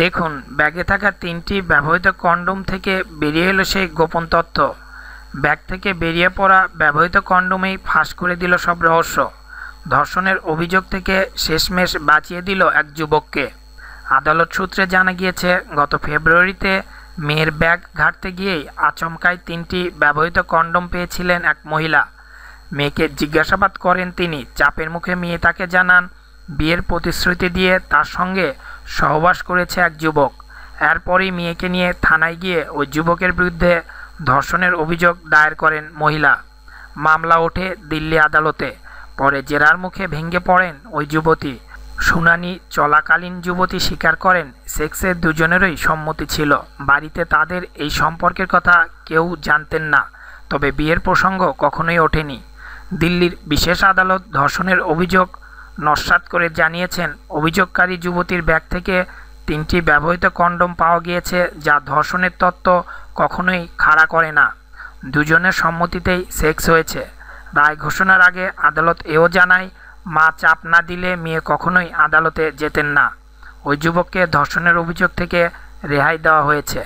দেখুন ব্যাগে থাকা তিনটি ব্যবহৃত কন্ডোম থেকে বেরিয়ে এলো সেই গোপন তত্ত্ব ব্যাগ থেকে বেরিয়ে পড়া ব্যবহৃত কন্ডোমেই ফাঁস করে দিল সব রহস্য ধর্ষণের অভিযোগ থেকে শেষমেশ বাঁচিয়ে দিল এক যুবককে আদালত সূত্রে জানা গিয়েছে গত ফেব্রুয়ারিতে মেয়ের ব্যাগ ঘাটতে গিয়েই আচমকায় তিনটি ব্যবহৃত কন্ডম পেয়েছিলেন এক মহিলা মেয়েকে জিজ্ঞাসাবাদ করেন তিনি চাপের মুখে মেয়ে তাকে জানান বিয়ের প্রতিশ্রুতি দিয়ে তার সঙ্গে সহবাস করেছে এক যুবক এরপরই মেয়েকে নিয়ে থানায় গিয়ে ওই যুবকের বিরুদ্ধে ধর্ষণের অভিযোগ দায়ের করেন মহিলা মামলা ওঠে দিল্লি আদালতে পরে জেরার মুখে ভেঙে পড়েন ওই যুবতী শুনানি চলাকালীন যুবতী স্বীকার করেন সেক্সের দুজনেরই সম্মতি ছিল বাড়িতে তাদের এই সম্পর্কের কথা কেউ জানতেন না তবে বিয়ের প্রসঙ্গ কখনোই ওঠেনি দিল্লির বিশেষ আদালত ধর্ষণের অভিযোগ নস্বাত করে জানিয়েছেন অভিযোগকারী যুবতীর ব্যাগ থেকে তিনটি ব্যবহৃত কন্ডম পাওয়া গিয়েছে যা ধর্ষণের তত্ত্ব কখনোই খাড়া করে না দুজনের সম্মতিতেই সেক্স হয়েছে রায় ঘোষণার আগে আদালত এও জানায় মা চাপ না দিলে মেয়ে কখনোই আদালতে যেতেন না ওই যুবককে ধর্ষণের অভিযোগ থেকে রেহাই দেওয়া হয়েছে